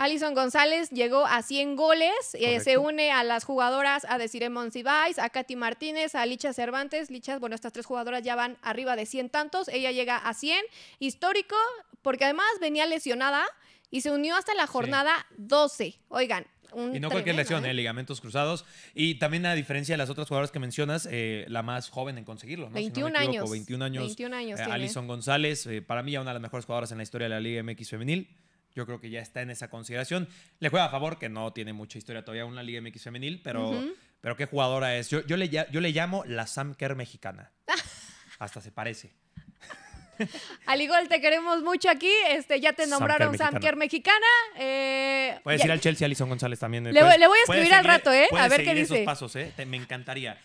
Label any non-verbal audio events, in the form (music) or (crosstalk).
Alison González llegó a 100 goles. Eh, se une a las jugadoras a Desiree Monsiváis, a Katy Martínez, a Licha Cervantes. Licha, bueno, estas tres jugadoras ya van arriba de 100 tantos. Ella llega a 100. Histórico, porque además venía lesionada y se unió hasta la jornada 12. Oigan, un y no cualquier lesión, ¿eh? ¿eh? ligamentos cruzados. Y también a diferencia de las otras jugadoras que mencionas, la más joven en conseguirlo, 21, años, 21 años. Alison González, para mí ya una de las mejores jugadoras en la historia de la Liga MX femenil yo creo que ya está en esa consideración. Le juega a favor, que no tiene mucha historia todavía una Liga MX femenil, pero, pero qué jugadora es. Yo, le, yo le llamo la Sam Kerr mexicana. (laughs) Hasta se parece. al igual te queremos mucho aquí. Este, ya te nombraron Sam Kerr mexicana. Eh, puedes ir al Chelsea, Alison González también. Eh, le, voy a escribir al rato, ¿eh? A ver qué dice. Esos pasos, eh, me encantaría.